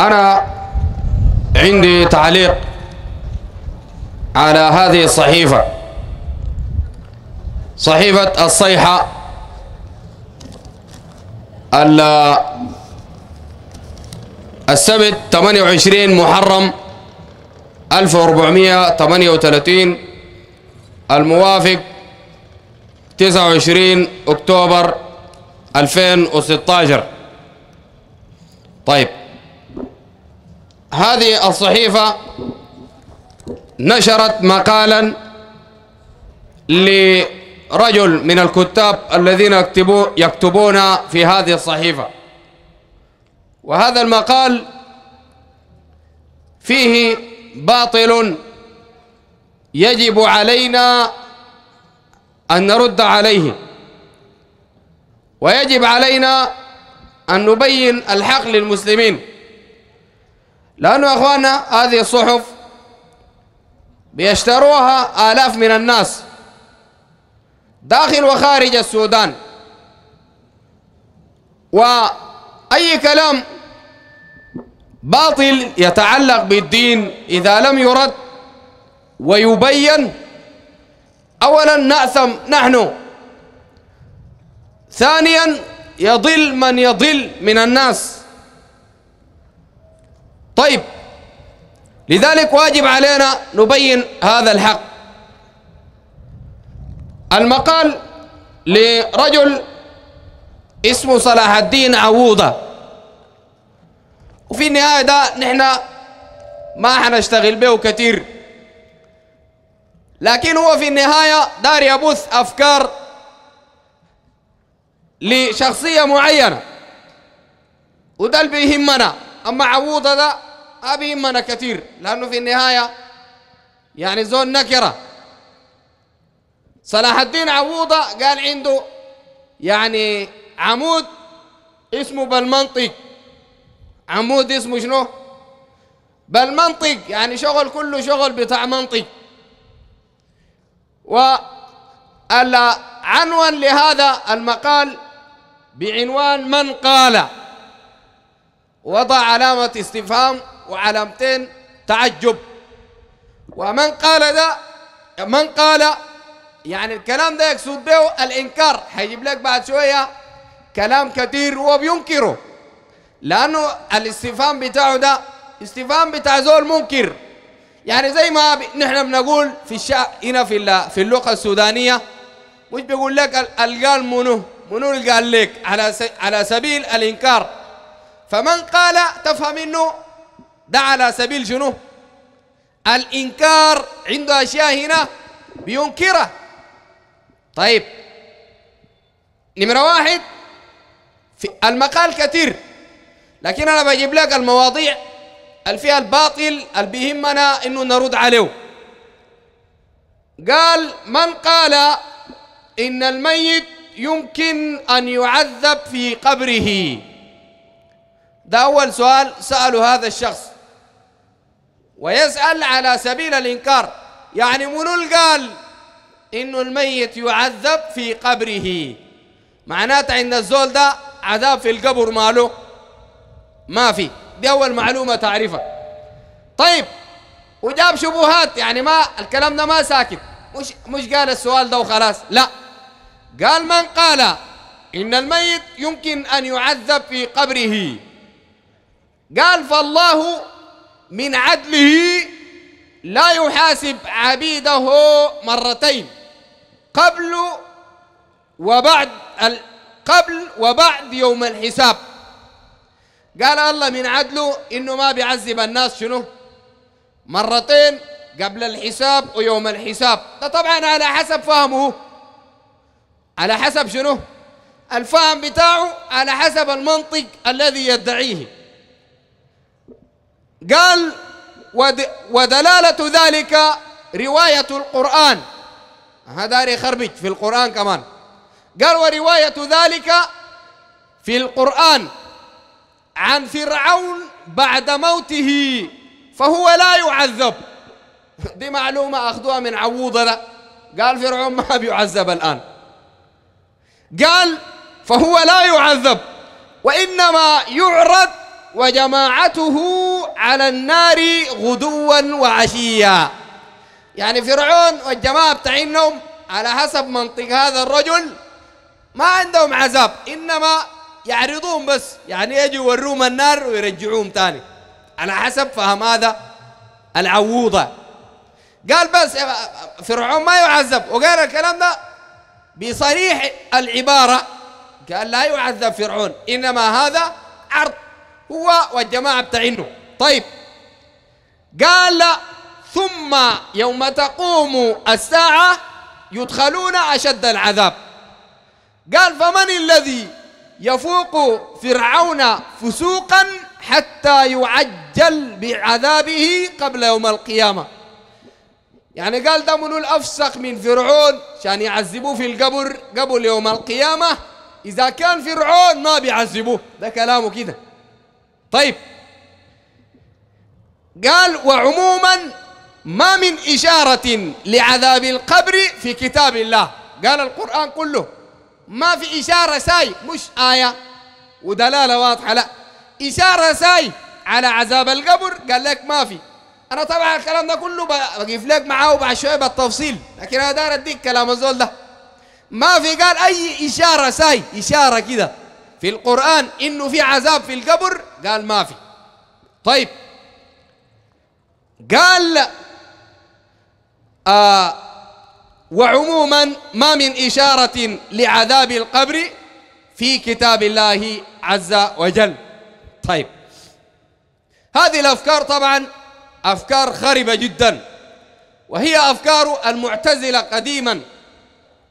أنا عندي تعليق على هذه الصحيفة صحيفة الصيحة السبت 28 محرم 1438 الموافق 29 أكتوبر 2016 طيب هذه الصحيفة نشرت مقالا لرجل من الكتاب الذين يكتبون في هذه الصحيفة وهذا المقال فيه باطل يجب علينا أن نرد عليه ويجب علينا أن نبين الحق للمسلمين لأنه يا أخواننا هذه الصحف بيشتروها آلاف من الناس داخل وخارج السودان وأي كلام باطل يتعلق بالدين إذا لم يرد ويبين أولا نأثم نحن ثانيا يضل من يضل من الناس طيب لذلك واجب علينا نبين هذا الحق المقال لرجل اسمه صلاح الدين عوضه وفي النهاية ده نحن ما حنشتغل به كثير لكن هو في النهاية دار يبث أفكار لشخصية معينة وده اللي بيهمنا أما عوضه ده أبي من كثير لأنه في النهاية يعني زون نكرة صلاح الدين عوضة قال عنده يعني عمود اسمه بالمنطق عمود اسمه شنو بالمنطق يعني شغل كله شغل بتاع منطق عنوان لهذا المقال بعنوان من قال وضع علامة استفهام وعلامتين تعجب ومن قال ده من قال يعني الكلام ده يقصد به الإنكار هيجيب لك بعد شوية كلام كثير هو بينكره لأنه الاستفهام بتاعه ده استفهام بتاع زول منكر يعني زي ما نحن بنقول في الشعب هنا في في اللغة السودانية مش بيقول لك القال منو منو اللي قال لك على على سبيل الإنكار فمن قال تفهم إنه ده على سبيل شنو الإنكار عنده أشياء هنا بينكرها طيب نمرة واحد في المقال كثير لكن أنا بجيب لك المواضيع اللي فيها الباطل اللي بيهمنا إنه نرد عليه قال من قال إن الميت يمكن أن يعذب في قبره ده أول سؤال سأله هذا الشخص ويسأل على سبيل الإنكار يعني منو قال إنه الميت يعذب في قبره معناته إن الزول ده عذاب في القبر ماله ما في دي أول معلومة تعرفها طيب وجاب شبهات يعني ما الكلام ده ما ساكت مش مش قال السؤال ده وخلاص لا قال من قال إن الميت يمكن أن يعذب في قبره قال فالله من عدله لا يحاسب عبيده مرتين قبل وبعد قبل وبعد يوم الحساب قال الله من عدله انه ما بيعذب الناس شنو مرتين قبل الحساب ويوم الحساب ده طبعا على حسب فهمه على حسب شنو الفهم بتاعه على حسب المنطق الذي يدعيه قال ودلالة ذلك رواية القرآن هذا يخربج في القرآن كمان قال ورواية ذلك في القرآن عن فرعون بعد موته فهو لا يعذب دي معلومة أخذوها من عووضة ده قال فرعون ما بيعذب الآن قال فهو لا يعذب وإنما يعرض وجماعته على النار غدوا وعشيا يعني فرعون والجماعة بتاعينهم على حسب منطق هذا الرجل ما عندهم عذاب إنما يعرضون بس يعني يجوا يوروهم النار ويرجعوهم تاني على حسب فهم هذا العوضة قال بس فرعون ما يعذب وقال الكلام ده بصريح العبارة قال لا يعذب فرعون إنما هذا عرض هو والجماعة بتاعينه طيب قال ثم يوم تقوم الساعة يدخلون أشد العذاب قال فمن الذي يفوق فرعون فسوقا حتى يعجل بعذابه قبل يوم القيامة يعني قال ده منو الأفسق من فرعون شان يعذبوه في القبر قبل يوم القيامة إذا كان فرعون ما بيعذبوه ده كلامه كده طيب قال وعموما ما من إشارة لعذاب القبر في كتاب الله قال القرآن كله ما في إشارة ساي مش آية ودلالة واضحة لا إشارة ساي على عذاب القبر قال لك ما في أنا طبعا الكلام ده كله بقف لك معاه بعد شوية بالتفصيل لكن أنا داير أديك كلام الزول ده ما في قال أي إشارة ساي إشارة كده في القرآن إنه في عذاب في القبر قال ما في طيب قال لا. آه وعموما ما من إشارة لعذاب القبر في كتاب الله عز وجل طيب هذه الأفكار طبعا أفكار خربة جدا وهي أفكار المعتزلة قديما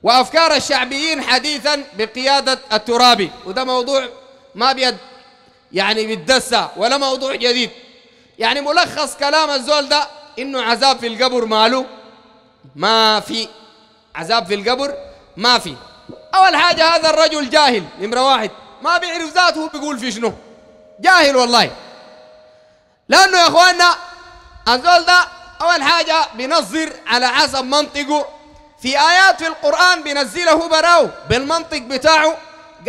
وأفكار الشعبيين حديثا بقيادة الترابي وده موضوع ما بيد يعني بالدسة ولا موضوع جديد يعني ملخص كلام الزول ده إنه عذاب في القبر ماله ما في عذاب في القبر ما في أول حاجة هذا الرجل جاهل نمرة واحد ما بيعرف ذاته بيقول في شنو جاهل والله لأنه يا أخواننا الزول ده أول حاجة بينظر على حسب منطقه في آيات في القرآن بنزله براو بالمنطق بتاعه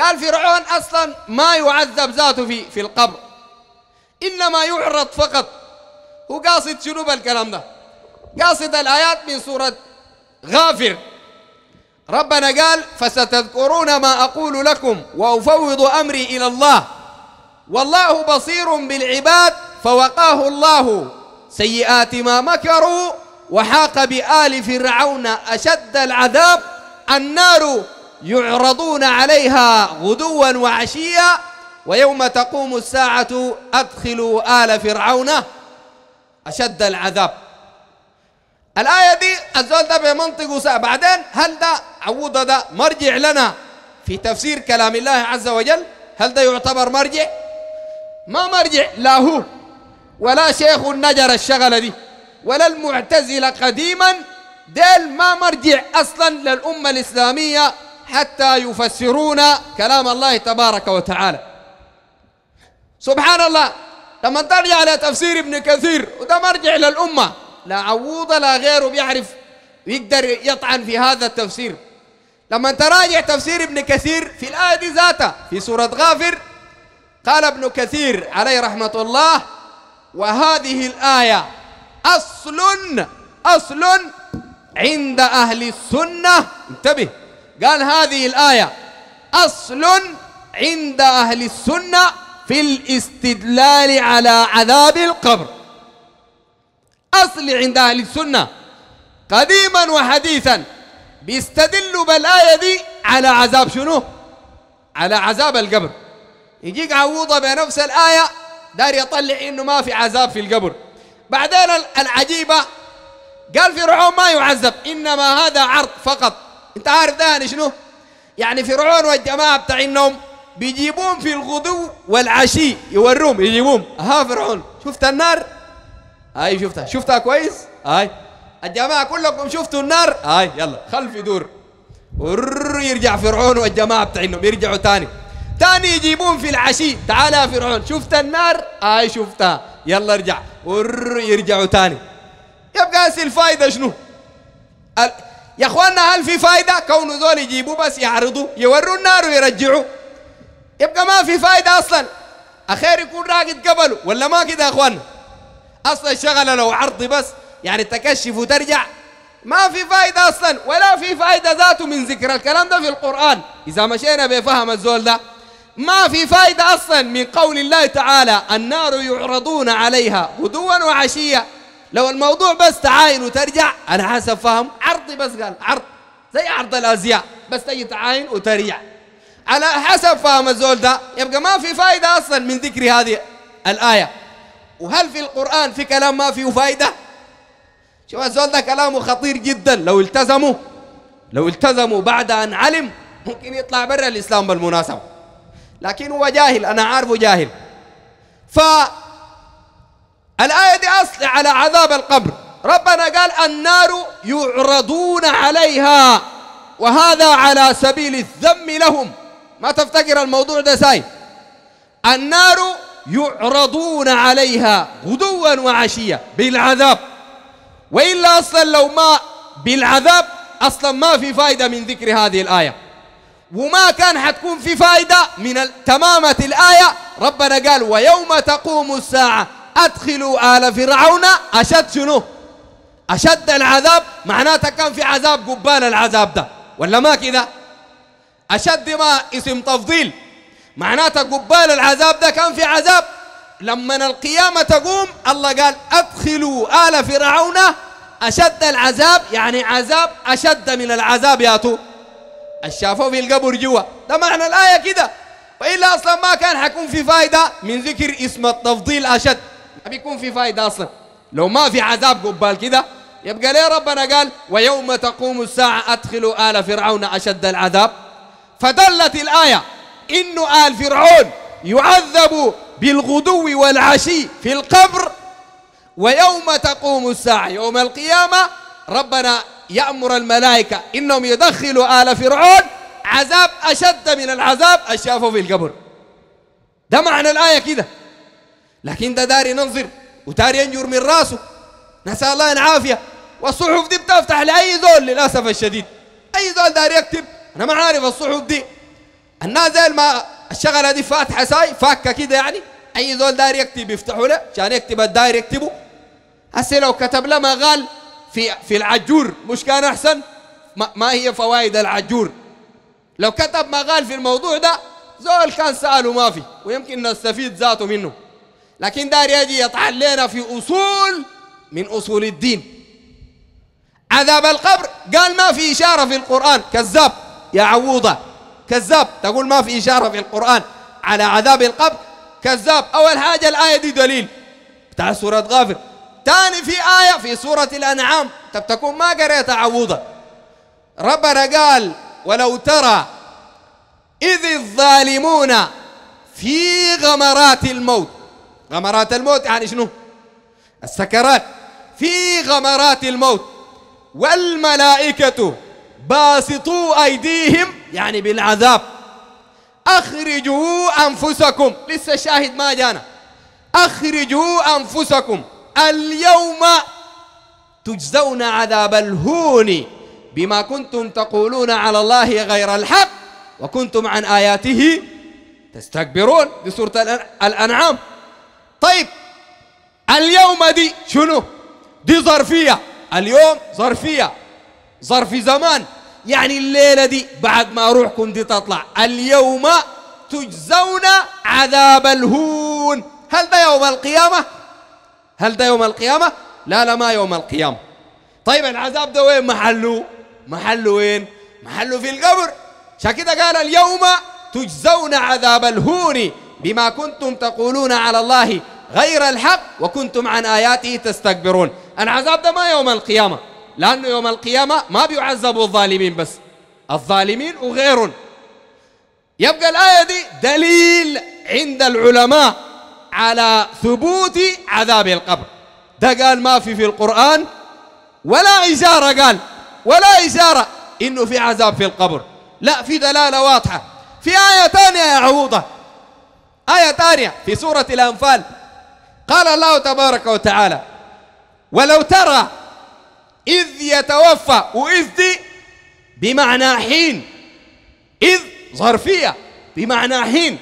قال فرعون أصلا ما يعذب ذاته في في القبر إنما يعرض فقط هو قاصد شنو بالكلام ده قاصد الآيات من سورة غافر ربنا قال فستذكرون ما أقول لكم وأفوض أمري إلى الله والله بصير بالعباد فوقاه الله سيئات ما مكروا وحاق بآل فرعون أشد العذاب النار يعرضون عليها غدوا وعشيا ويوم تقوم الساعة أدخلوا آل فرعون أشد العذاب الآية دي الزول ده بمنطقه ساعة بعدين هل ده عوضة ده مرجع لنا في تفسير كلام الله عز وجل هل ده يعتبر مرجع ما مرجع لا هو ولا شيخ النجر الشغلة دي ولا المعتزلة قديما ديل ما مرجع أصلا للأمة الإسلامية حتى يفسرون كلام الله تبارك وتعالى سبحان الله لما ترجع لتفسير ابن كثير وده مرجع للأمة لا عوض لا غيره بيعرف يقدر يطعن في هذا التفسير لما تراجع تفسير ابن كثير في الآية دي ذاتها في سورة غافر قال ابن كثير عليه رحمة الله وهذه الآية أصل أصل عند أهل السنة انتبه قال هذه الآية أصل عند أهل السنة في الاستدلال على عذاب القبر أصل عند أهل السنة قديما وحديثا بيستدلوا بالآية دي على عذاب شنو؟ على عذاب القبر يجيك عوضة بنفس الآية دار يطلع إنه ما في عذاب في القبر بعدين العجيبة قال فرعون ما يعذب إنما هذا عرض فقط أنت عارف ده شنو يعني فرعون والجماعة بتاع بيجيبون بيجيبوهم في الغدو والعشي يوروهم يجيبوهم ها فرعون شفت النار هاي شفتها شفتها كويس هاي الجماعة كلكم شفتوا النار هاي يلا خلف يدور يرجع فرعون والجماعة بتاعهم يرجعوا تاني تاني يجيبون في العشي تعال يا فرعون شفت النار هاي شفتها يلا ارجع يرجعوا تاني يبقى هسه الفايده شنو؟ ال... يا اخواننا هل في فايده؟ كونه ذول يجيبوا بس يعرضوا يوروا النار ويرجعوا يبقى ما في فايده اصلا اخير يكون راقد قبله ولا ما كده يا اخواننا؟ اصلا شغله لو عرضي بس يعني تكشف وترجع ما في فايدة أصلا ولا في فايدة ذاته من ذكر الكلام ده في القرآن إذا مشينا بفهم الزول ده ما في فائدة أصلا من قول الله تعالى النار يعرضون عليها غدوا وعشية لو الموضوع بس تعاين وترجع أنا حسب فهم عرضي بس قال عرض زي عرض الأزياء بس تجي تعاين وترجع على حسب فهم الزول ده يبقى ما في فائدة أصلا من ذكر هذه الآية وهل في القرآن في كلام ما فيه فائدة؟ شوف الزول ده كلامه خطير جدا لو التزموا لو التزموا بعد أن علم ممكن يطلع برا الإسلام بالمناسبة لكن هو جاهل أنا عارفه جاهل فالآية دي أصل على عذاب القبر ربنا قال النار يعرضون عليها وهذا على سبيل الذم لهم ما تفتكر الموضوع ده ساي النار يعرضون عليها غدوا وعشية بالعذاب وإلا أصلا لو ما بالعذاب أصلا ما في فائدة من ذكر هذه الآية وما كان حتكون في فائدة من تمامة الآية ربنا قال ويوم تقوم الساعة أدخلوا آل فرعون أشد شنو أشد العذاب معناته كان في عذاب قبال العذاب ده ولا ما كده أشد ما اسم تفضيل معناته قبال العذاب ده كان في عذاب لما القيامة تقوم الله قال أدخلوا آل فرعون أشد العذاب يعني عذاب أشد من العذاب يا تو في القبر جوا ده معنى الآية كده وإلا أصلا ما كان حيكون في فايدة من ذكر اسم التفضيل أشد ما بيكون في فايدة أصلا لو ما في عذاب قبال كده يبقى ليه ربنا قال ويوم تقوم الساعة أدخلوا آل فرعون أشد العذاب فدلت الآية إنه آل فرعون يعذب بالغدو والعشي في القبر ويوم تقوم الساعة يوم القيامة ربنا يأمر الملائكة إنهم يدخلوا آل فرعون عذاب أشد من العذاب الشافوا في القبر ده معنى الآية كده لكن ده داري ننظر وتاري ينجر من راسه نسأل الله العافية والصحف دي بتفتح لأي ذول للأسف الشديد أي ذول داري يكتب أنا ما عارف الصحف دي الناس زي ما الشغلة دي فاتحة ساي فاكة كده يعني أي ذول داري يكتب يفتحوا له عشان يكتب الداير يكتبه هسه لو كتب له قال في في العجور مش كان احسن ما, ما هي فوائد العجور لو كتب مقال في الموضوع ده زول كان ساله ما في ويمكن نستفيد ذاته منه لكن ده يجي يطعن لنا في اصول من اصول الدين عذاب القبر قال ما في اشاره في القران كذاب يا عوضه كذاب تقول ما في اشاره في القران على عذاب القبر كذاب اول حاجه الايه دي دليل بتاع سوره غافر تاني في آية في سورة الأنعام طب تكون ما قريت عوضة ربنا قال ولو ترى إذ الظالمون في غمرات الموت غمرات الموت يعني شنو السكرات في غمرات الموت والملائكة باسطوا أيديهم يعني بالعذاب أخرجوا أنفسكم لسه الشاهد ما جانا أخرجوا أنفسكم اليوم تجزون عذاب الهون بما كنتم تقولون على الله غير الحق وكنتم عن آياته تستكبرون دي سورة الأنعام طيب اليوم دي شنو دي ظرفية اليوم ظرفية ظرف زمان يعني الليلة دي بعد ما روحكم دي تطلع اليوم تجزون عذاب الهون هل ده يوم القيامة هل ده يوم القيامة؟ لا لا ما يوم القيامة طيب العذاب ده وين محله؟ محله وين؟ محله في القبر عشان كده قال اليوم تجزون عذاب الهون بما كنتم تقولون على الله غير الحق وكنتم عن آياته تستكبرون العذاب ده ما يوم القيامة لأنه يوم القيامة ما بيعذبوا الظالمين بس الظالمين وغيرهم يبقى الآية دي دليل عند العلماء على ثبوت عذاب القبر ده قال ما في في القرآن ولا إشارة قال ولا إشارة إنه في عذاب في القبر لا في دلالة واضحة في آية ثانية يا عوضة آية ثانية في سورة الأنفال قال الله تبارك وتعالى ولو ترى إذ يتوفى وإذ دي بمعنى حين إذ ظرفية بمعنى حين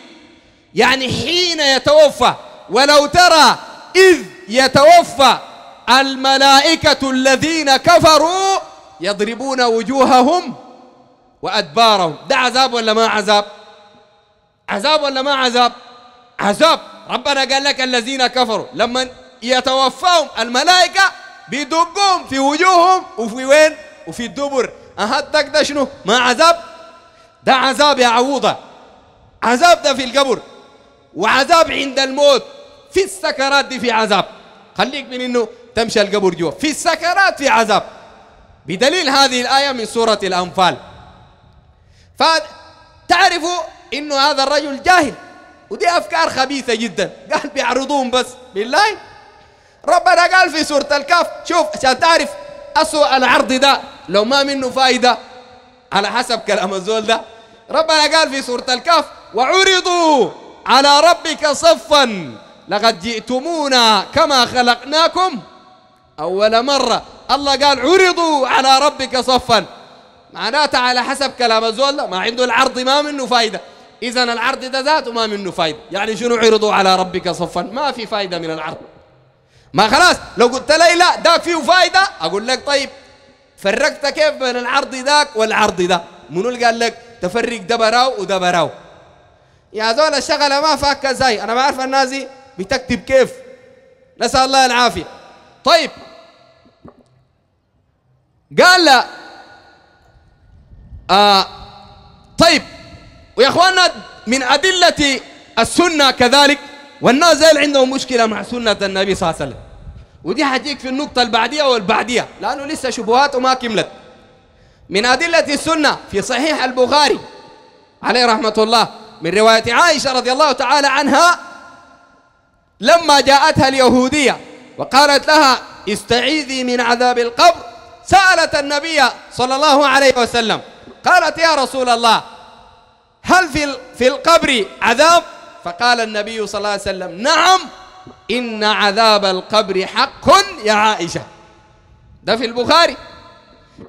يعني حين يتوفى ولو ترى إذ يتوفى الملائكة الذين كفروا يضربون وجوههم وأدبارهم ده عذاب ولا ما عذاب عذاب ولا ما عذاب عذاب ربنا قال لك الذين كفروا لما يتوفاهم الملائكة بيدقهم في وجوههم وفي وين وفي الدبر أهدك ده شنو ما عذاب ده عذاب يا عوضة عذاب ده في القبر وعذاب عند الموت في السكرات دي في عذاب خليك من انه تمشي القبر جوا في السكرات في عذاب بدليل هذه الآية من سورة الأنفال فتعرفوا انه هذا الرجل جاهل ودي أفكار خبيثة جدا قال بيعرضون بس بالله ربنا قال في سورة الكهف شوف عشان تعرف أسوأ العرض ده لو ما منه فائدة على حسب كلام الزول ده ربنا قال في سورة الكهف وعرضوا على ربك صفا لقد جئتمونا كما خلقناكم أول مرة الله قال عرضوا على ربك صفا معناته على حسب كلام الزول ما عنده العرض ما منه فايدة إذا العرض ده ذاته ما منه فايدة يعني شنو عرضوا على ربك صفا ما في فايدة من العرض ما خلاص لو قلت لي لا داك فيه فايدة أقول لك طيب فرقت كيف بين العرض ذاك والعرض ده منو اللي قال لك تفرق ده براو وده براو يا زول الشغلة ما فاكة زي أنا ما اعرف النازي بتكتب كيف نسأل الله العافية طيب قال لا آه طيب ويا اخواننا من أدلة السنة كذلك والناس زي عندهم مشكلة مع سنة النبي صلى الله عليه وسلم ودي حتيجي في النقطة البعدية والبعدية لأنه لسه شبهاته ما كملت من أدلة السنة في صحيح البخاري عليه رحمة الله من رواية عائشة رضي الله تعالى عنها لما جاءتها اليهودية وقالت لها استعيذي من عذاب القبر سألت النبي صلى الله عليه وسلم قالت يا رسول الله هل في في القبر عذاب فقال النبي صلى الله عليه وسلم نعم إن عذاب القبر حق يا عائشة ده في البخاري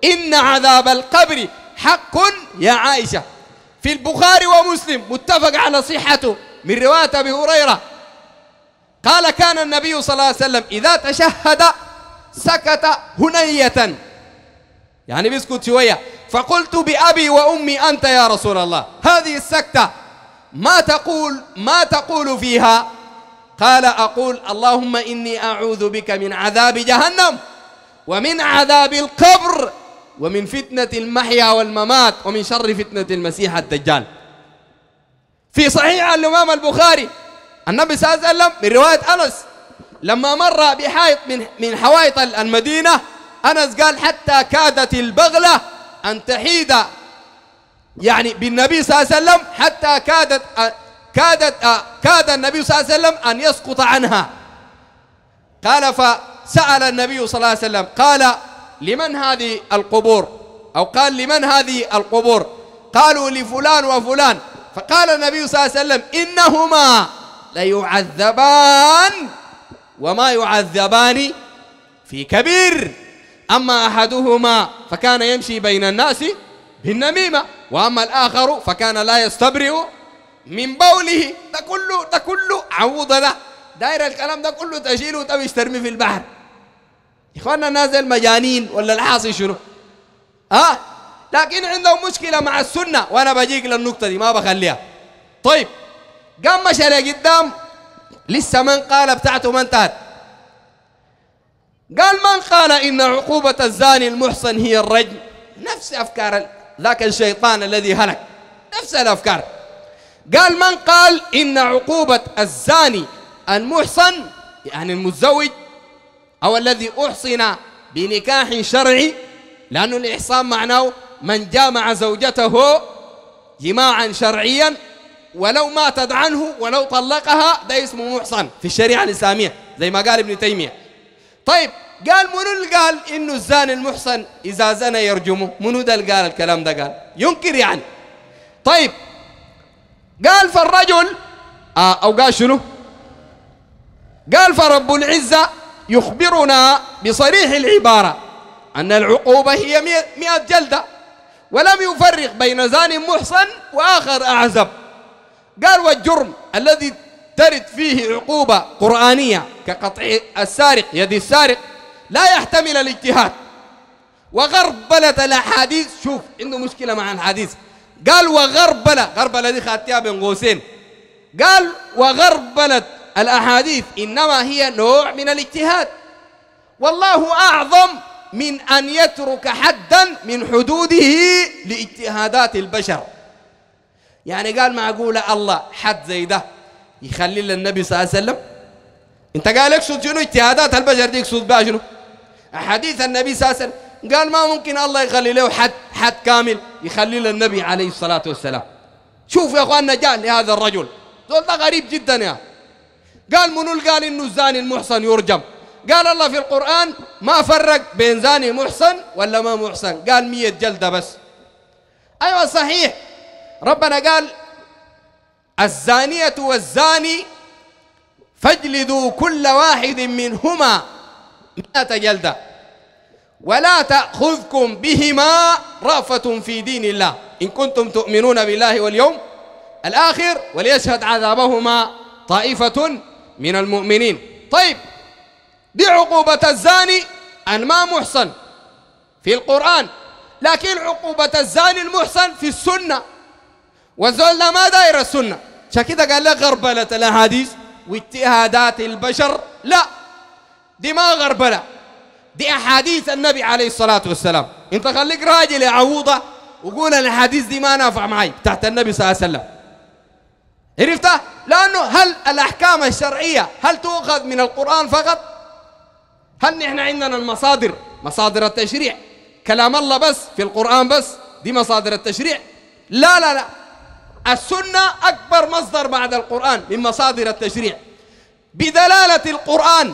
إن عذاب القبر حق يا عائشة في البخاري ومسلم متفق على صحته من رواية أبي هريرة قال كان النبي صلى الله عليه وسلم إذا تشهد سكت هنية يعني بيسكت شوية فقلت بأبي وأمي أنت يا رسول الله هذه السكتة ما تقول ما تقول فيها قال أقول اللهم إني أعوذ بك من عذاب جهنم ومن عذاب القبر ومن فتنة المحيا والممات ومن شر فتنة المسيح الدجال في صحيح الإمام البخاري النبي صلى الله عليه وسلم من رواية أنس لما مر بحائط من من حوائط المدينة أنس قال حتى كادت البغلة أن تحيد يعني بالنبي صلى الله عليه وسلم حتى كادت كادت كاد النبي صلى الله عليه وسلم أن يسقط عنها قال فسأل النبي صلى الله عليه وسلم قال لمن هذه القبور أو قال لمن هذه القبور قالوا لفلان وفلان فقال النبي صلى الله عليه وسلم إنهما ليعذبان وما يعذبان في كبير أما أحدهما فكان يمشي بين الناس بالنميمة وأما الآخر فكان لا يستبرئ من بوله ده كله ده كله عوض له داير الكلام ده كله تشيله وتبيش ترمي في البحر إخواننا الناس المجانين ولا الحاصل شنو ها آه؟ لكن عندهم مشكلة مع السنة وأنا بجيك للنقطة دي ما بخليها طيب قام مشى لقدام لسه من قال بتاعته ما انتهت قال من قال إن عقوبة الزاني المحصن هي الرجم نفس أفكار ذاك الشيطان الذي هلك نفس الأفكار قال من قال إن عقوبة الزاني المحصن يعني المتزوج أو الذي أحصن بنكاح شرعي لأن الإحصان معناه من جامع زوجته جماعا شرعيا ولو ماتت عنه ولو طلقها ده اسمه محصن في الشريعة الإسلامية زي ما قال ابن تيمية طيب قال منو اللي قال إنه الزاني المحصن إذا زنى يرجمه منو ده اللي قال الكلام ده قال ينكر يعني طيب قال فالرجل آه أو قال شنو قال فرب العزة يخبرنا بصريح العبارة أن العقوبة هي مئة جلدة ولم يفرق بين زان محصن وآخر أعزب قال والجرم الذي ترد فيه عقوبة قرآنية كقطع السارق يد السارق لا يحتمل الاجتهاد وغربلة الأحاديث شوف عنده مشكلة مع الحديث قال وغربلة غربلة دي خاتيها بين قوسين قال وغربلة الأحاديث إنما هي نوع من الاجتهاد والله أعظم من أن يترك حدا من حدوده لاجتهادات البشر يعني قال معقولة الله حد زي ده يخلي للنبي صلى الله عليه وسلم انت قال يقصد شنو اجتهادات البشر دي يقصد بها شنو احاديث النبي صلى الله عليه وسلم قال ما ممكن الله يخلي له حد حد كامل يخلي للنبي عليه الصلاه والسلام شوف يا اخواننا جاء لهذا الرجل زول ده غريب جدا يا قال منو اللي قال انه الزاني المحصن يرجم قال الله في القرآن ما فرق بين زاني محصن ولا ما محصن قال مية جلدة بس أيوة صحيح ربنا قال الزانية والزاني فاجلدوا كل واحد منهما مئة جلدة ولا تأخذكم بهما رأفة في دين الله إن كنتم تؤمنون بالله واليوم الآخر وليشهد عذابهما طائفة من المؤمنين طيب دي عقوبة الزاني أن ما محصن في القرآن لكن عقوبة الزاني المحصن في السنة والزول ما داير السنة عشان كده قال لك غربلة الأحاديث واجتهادات البشر لا دي ما غربلة دي أحاديث النبي عليه الصلاة والسلام أنت خليك راجل يا عوضة وقول الأحاديث دي ما نافع معي تحت النبي صلى الله عليه وسلم عرفت؟ لأنه هل الأحكام الشرعية هل تؤخذ من القرآن فقط؟ هل نحن عندنا المصادر مصادر التشريع كلام الله بس في القرآن بس دي مصادر التشريع لا لا لا السنة أكبر مصدر بعد القرآن من مصادر التشريع بدلالة القرآن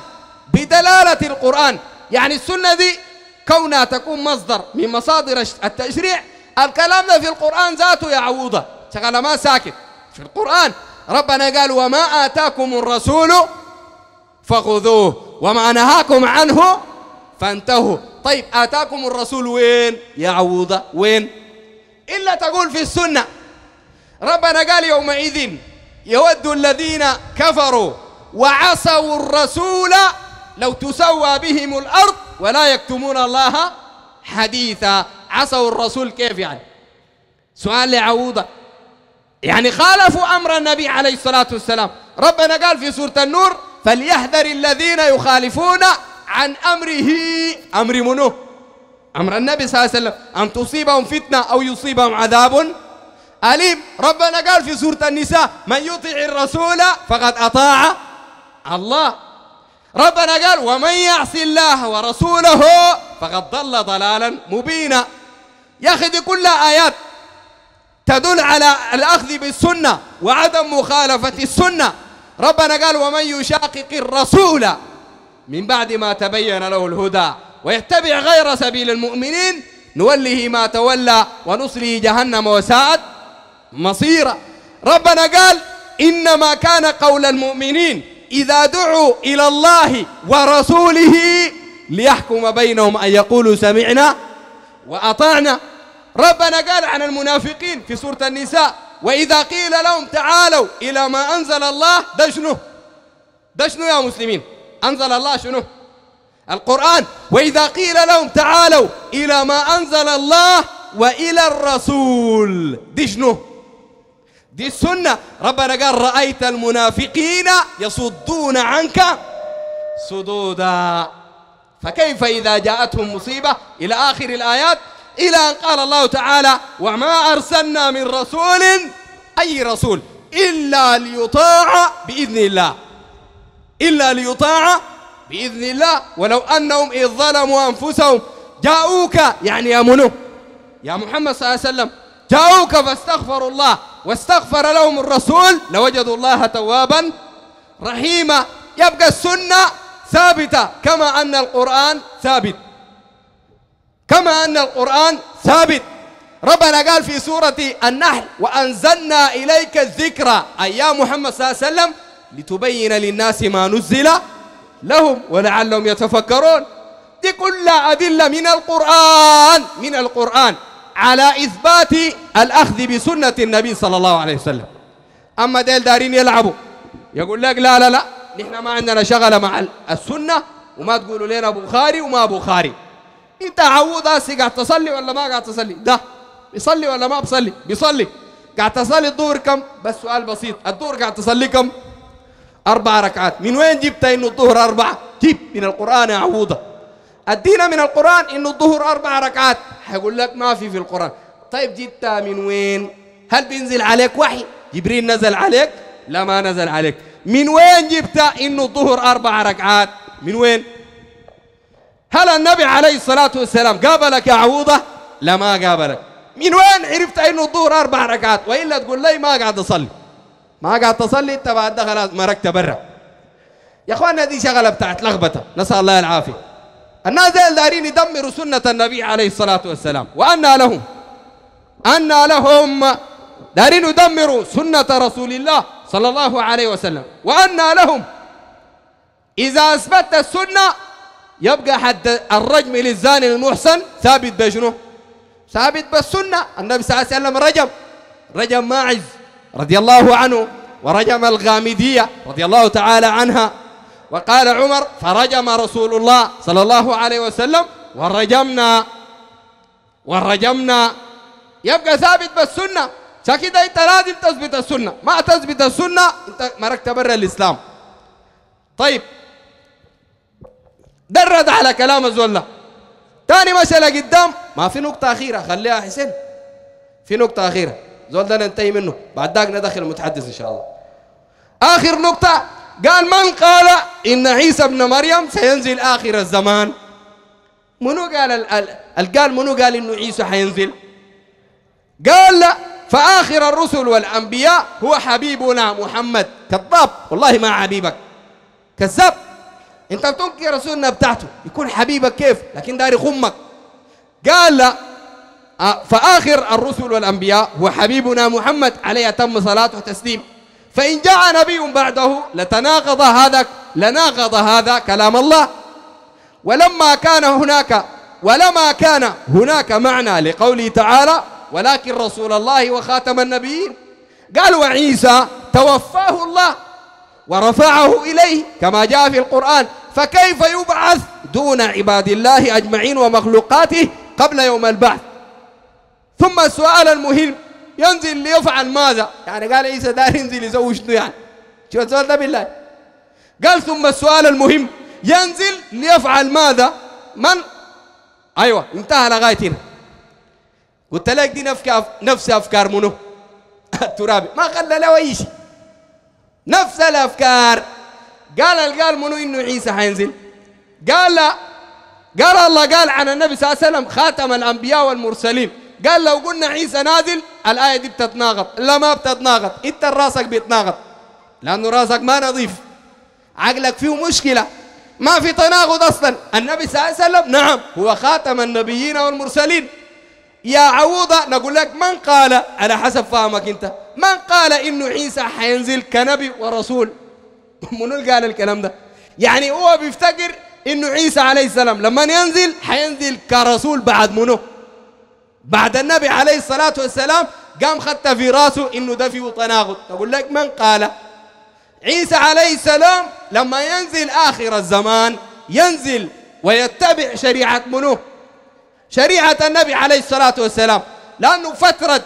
بدلالة القرآن يعني السنة دي كونها تكون مصدر من مصادر التشريع الكلام ده في القرآن ذاته يا عوضة شغلة ما ساكت في القرآن ربنا قال وما آتاكم الرسول فخذوه وما نهاكم عنه فانتهوا طيب آتاكم الرسول وين يا عوضة وين إلا تقول في السنة ربنا قال يومئذ يود الذين كفروا وعصوا الرسول لو تسوى بهم الأرض ولا يكتمون الله حديثا عصوا الرسول كيف يعني سؤال لعوضة يعني خالفوا أمر النبي عليه الصلاة والسلام ربنا قال في سورة النور فليحذر الذين يخالفون عن أمره أمر منه أمر النبي صلى الله عليه وسلم أن تصيبهم فتنة أو يصيبهم عذاب أليم ربنا قال في سورة النساء من يطع الرسول فقد أطاع الله ربنا قال ومن يعص الله ورسوله فقد ضل ضلالا مبينا يا أخي دي كلها آيات تدل على الأخذ بالسنة وعدم مخالفة السنة ربنا قال ومن يشاقق الرسول من بعد ما تبين له الهدى ويتبع غير سبيل المؤمنين نوله ما تولى ونصله جهنم وساءت مصيرا ربنا قال إنما كان قول المؤمنين إذا دعوا إلى الله ورسوله ليحكم بينهم أن يقولوا سمعنا وأطعنا ربنا قال عن المنافقين في سورة النساء وإذا قيل لهم تعالوا إلى ما أنزل الله ده شنو ده شنو يا مسلمين أنزل الله شنو القرآن وإذا قيل لهم تعالوا إلى ما أنزل الله وإلى الرسول دي شنو دي السنة ربنا قال رأيت المنافقين يصدون عنك صدودا فكيف إذا جاءتهم مصيبة إلى آخر الآيات إلى أن قال الله تعالى وما أرسلنا من رسول أي رسول إلا ليطاع بإذن الله إلا ليطاع بإذن الله ولو أنهم إذ ظلموا أنفسهم جاءوك يعني يا منو يا محمد صلى الله عليه وسلم جاءوك فاستغفروا الله واستغفر لهم الرسول لوجدوا الله توابا رحيما يبقى السنة ثابتة كما أن القرآن ثابت كما أن القرآن ثابت ربنا قال في سورة النحل وأنزلنا إليك الذكرى أي يا محمد صلى الله عليه وسلم لتبين للناس ما نزل لهم ولعلهم يتفكرون دي كل أدلة من القرآن من القرآن على إثبات الأخذ بسنة النبي صلى الله عليه وسلم أما ديل دارين يلعبوا يقول لك لا لا لا نحن ما عندنا شغلة مع السنة وما تقولوا لنا بخاري وما بخاري انت عود سي قاعد تصلي ولا ما قاعد تصلي ده بيصلي ولا ما بصلي بيصلي قاعد تصلي الظهر كم بس سؤال بسيط الظهر قاعد تصلي كم اربع ركعات من وين جبت انه الظهر اربعه جيب من القران يا عوضه ادينا من القران انه الظهر اربع ركعات هيقول لك ما في في القران طيب جبتها من وين هل بينزل عليك وحي جبريل نزل عليك لا ما نزل عليك من وين جبتها انه الظهر اربع ركعات من وين هل النبي عليه الصلاة والسلام قابلك يا عوضة؟ لا ما قابلك من وين عرفت انه الظهر اربع ركعات والا تقول لي ما قاعد اصلي ما قاعد تصلي انت بعد ده خلاص مركت برا يا أخوانا دي شغله بتاعت لخبطه نسال الله العافيه الناس دي دارين يدمروا سنه النبي عليه الصلاه والسلام وأنا لهم أنا لهم دارين يدمروا سنه رسول الله صلى الله عليه وسلم وأنا لهم اذا اثبت السنه يبقى حد الرجم للزاني المحسن ثابت بشنو؟ ثابت بالسنة النبي صلى الله عليه وسلم رجم رجم ماعز رضي الله عنه ورجم الغامدية رضي الله تعالى عنها وقال عمر فرجم رسول الله صلى الله عليه وسلم ورجمنا ورجمنا يبقى ثابت بالسنة شكده انت لازم تثبت السنة ما تثبت السنة انت مركت برا الإسلام طيب درد على كلام الزول تاني مسألة قدام ما في نقطة أخيرة خليها حسين في نقطة أخيرة زول ده ننتهي منه بعد ذاك ندخل المتحدث إن شاء الله آخر نقطة قال من قال إن عيسى ابن مريم سينزل آخر الزمان منو قال ال ال قال منو قال إنه عيسى حينزل قال لا فآخر الرسل والأنبياء هو حبيبنا محمد كذاب والله ما حبيبك كذاب انت بتنكر رسولنا بتاعته يكون حبيبك كيف لكن داري خمك قال لا آه، فاخر الرسل والانبياء هو حبيبنا محمد عليه اتم صلاه وتسليم فان جاء نبي بعده لتناقض هذا لناقض هذا كلام الله ولما كان هناك ولما كان هناك معنى لقوله تعالى ولكن رسول الله وخاتم النبيين قال وعيسى توفاه الله ورفعه إليه كما جاء في القرآن فكيف يبعث دون عباد الله أجمعين ومخلوقاته قبل يوم البعث ثم السؤال المهم ينزل ليفعل ماذا يعني قال عيسى دار ينزل يسوي شنو يعني شو السؤال ده بالله قال ثم السؤال المهم ينزل ليفعل ماذا من ايوه انتهى لغايه هنا قلت لك دي نفس افكار منو الترابي ما خلى له اي شيء نفس الافكار قال قال منو انه عيسى حينزل قال لا قال الله قال عن النبي صلى الله عليه وسلم خاتم الانبياء والمرسلين قال لو قلنا عيسى نازل الايه دي بتتناقض لا ما بتتناقض انت راسك بيتناقض لانه راسك ما نظيف عقلك فيه مشكله ما في تناقض اصلا النبي صلى الله عليه وسلم نعم هو خاتم النبيين والمرسلين يا عوضة نقول لك من قال على حسب فهمك أنت من قال إنه عيسى حينزل كنبي ورسول منو اللي قال الكلام ده يعني هو بيفتكر إنه عيسى عليه السلام لما ينزل حينزل كرسول بعد منو بعد النبي عليه الصلاة والسلام قام خدت في راسه إنه ده فيه تناقض تقول لك من قال عيسى عليه السلام لما ينزل آخر الزمان ينزل ويتبع شريعة منو شريعة النبي عليه الصلاة والسلام لأنه فترة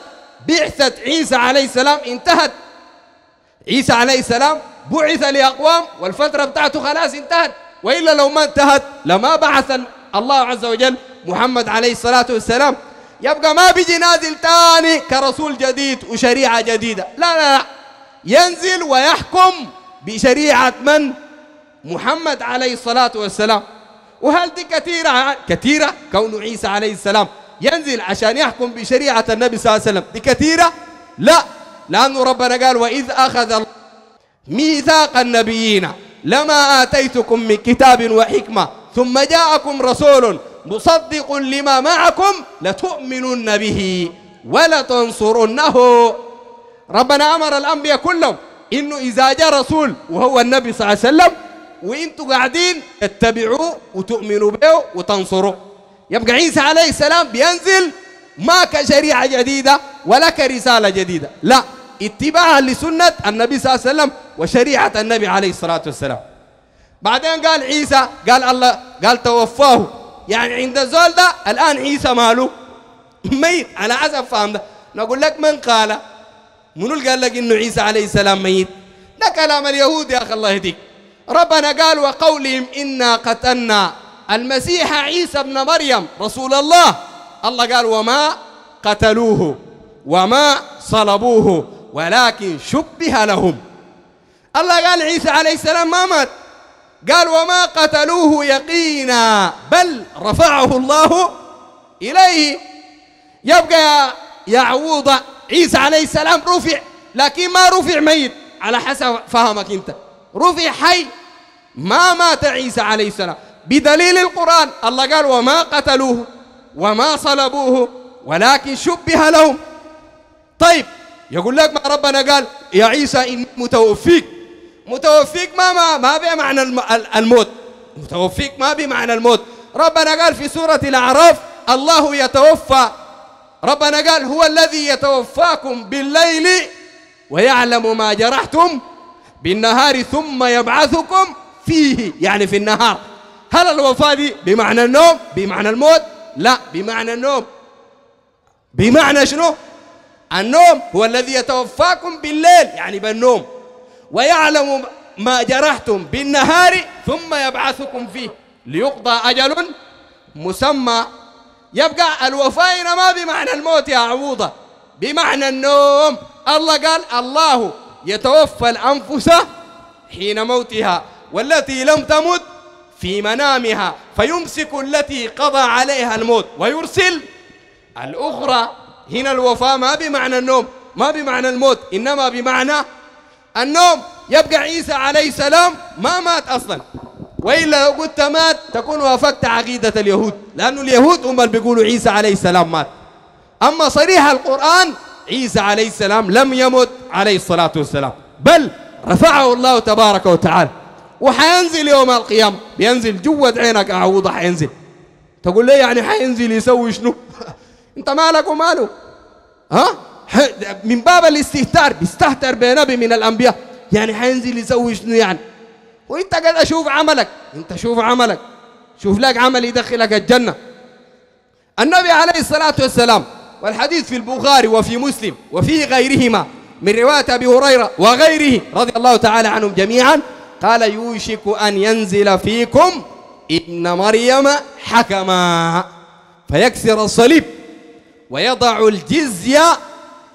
بعثة عيسى عليه السلام انتهت عيسى عليه السلام بعث لأقوام والفترة بتاعته خلاص انتهت وإلا لو ما انتهت لما بعث الله عز وجل محمد عليه الصلاة والسلام يبقى ما بيجي نازل تاني كرسول جديد وشريعة جديدة لا لا لا ينزل ويحكم بشريعة من؟ محمد عليه الصلاة والسلام وهل دي كثيرة كثيرة كون عيسى عليه السلام ينزل عشان يحكم بشريعة النبي صلى الله عليه وسلم دي كثيرة لا لأنه ربنا قال وإذ أخذ ميثاق النبيين لما آتيتكم من كتاب وحكمة ثم جاءكم رسول مصدق لما معكم لتؤمنن به ولتنصرنه ربنا أمر الأنبياء كلهم إنه إذا جاء رسول وهو النبي صلى الله عليه وسلم وانتوا قاعدين تتبعوه وتؤمنوا به وتنصروه يبقى عيسى عليه السلام بينزل ما كشريعه جديده ولا كرساله جديده لا اتباعا لسنه النبي صلى الله عليه وسلم وشريعه النبي عليه الصلاه والسلام بعدين قال عيسى قال الله قال توفاه يعني عند الزول ده الان عيسى ماله ميت على حسب فهم ده نقول لك من قال منو اللي قال لك انه عيسى عليه السلام ميت ده كلام اليهود يا اخي الله يهديك ربنا قال وقولهم إنا قتلنا المسيح عيسى ابن مريم رسول الله الله قال وما قتلوه وما صلبوه ولكن شبه لهم الله قال عيسى عليه السلام ما مات قال وما قتلوه يقينا بل رفعه الله إليه يبقى يا يعوض عيسى عليه السلام رفع لكن ما رفع ميت على حسب فهمك انت رفع حي ما مات عيسى عليه السلام بدليل القرآن الله قال وما قتلوه وما صلبوه ولكن شبه لهم طيب يقول لك ما ربنا قال يا عيسى إن متوفيك متوفيك ما ما ما بمعنى الموت متوفيك ما بمعنى الموت ربنا قال في سورة الأعراف الله يتوفى ربنا قال هو الذي يتوفاكم بالليل ويعلم ما جرحتم بالنهار ثم يبعثكم فيه يعني في النهار هل الوفاة دي بمعنى النوم بمعنى الموت لا بمعنى النوم بمعنى شنو النوم هو الذي يتوفاكم بالليل يعني بالنوم ويعلم ما جرحتم بالنهار ثم يبعثكم فيه ليقضى أجل مسمى يبقى الوفاء هنا ما بمعنى الموت يا عوضة بمعنى النوم الله قال الله يتوفى الأنفس حين موتها والتي لم تمت في منامها فيمسك التي قضى عليها الموت ويرسل الأخرى هنا الوفاة ما بمعنى النوم ما بمعنى الموت إنما بمعنى النوم يبقى عيسى عليه السلام ما مات أصلا وإلا لو قلت مات تكون وافقت عقيدة اليهود لأن اليهود هم اللي بيقولوا عيسى عليه السلام مات أما صريح القرآن عيسى عليه السلام لم يمت عليه الصلاة والسلام بل رفعه الله تبارك وتعالى وحينزل يوم القيامة بينزل جوة عينك أعوضة حينزل تقول لي يعني حينزل يسوي شنو أنت مالك وماله ها من باب الاستهتار بيستهتر بنبي من الأنبياء يعني حينزل يسوي شنو يعني وانت قد اشوف عملك انت شوف عملك شوف لك عمل يدخلك الجنه النبي عليه الصلاه والسلام والحديث في البخاري وفي مسلم وفي غيرهما من روايه ابي هريره وغيره رضي الله تعالى عنهم جميعا قال يوشك أن ينزل فيكم ابن مريم حكما فيكسر الصليب ويضع الجزية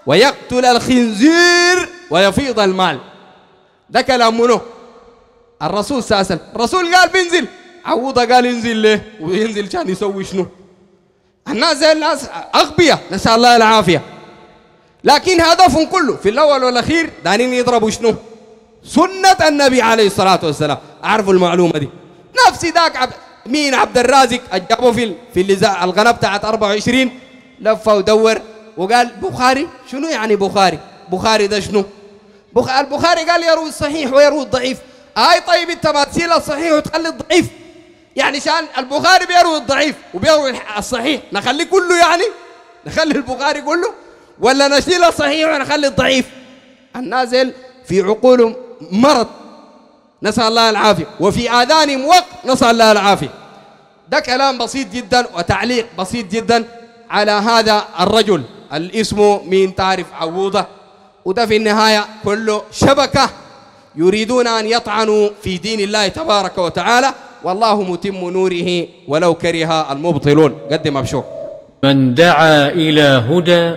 ويقتل الخنزير ويفيض المال ده كلام منه الرسول ساسل الرسول قال بينزل عوضة قال ينزل ليه وينزل كان يسوي شنو الناس زي الناس أغبياء نسأل الله العافية لكن هدفهم كله في الأول والأخير دانين يضربوا شنو سنة النبي عليه الصلاة والسلام عارفوا المعلومة دي نفسي ذاك عب... مين عبد الرازق أجابه في في اللي اللزاع الغنى بتاعت 24 لفه ودور وقال بخاري شنو يعني بخاري؟ بخاري ده شنو؟ بخ... البخاري قال يروي الصحيح ويروي الضعيف اي طيب انت ما تسيل الصحيح وتخلي الضعيف يعني شان البخاري بيروي الضعيف وبيروي الصحيح نخليه كله يعني نخلي البخاري كله ولا نشيل الصحيح ونخلي الضعيف النازل في عقولهم مرض نسأل الله العافية وفي آذانهم وقت نسأل الله العافية ده كلام بسيط جدا وتعليق بسيط جدا على هذا الرجل اللي اسمه مين تعرف عوضة وده في النهاية كله شبكة يريدون أن يطعنوا في دين الله تبارك وتعالى والله متم نوره ولو كره المبطلون قدم أبشر من دعا إلى هدى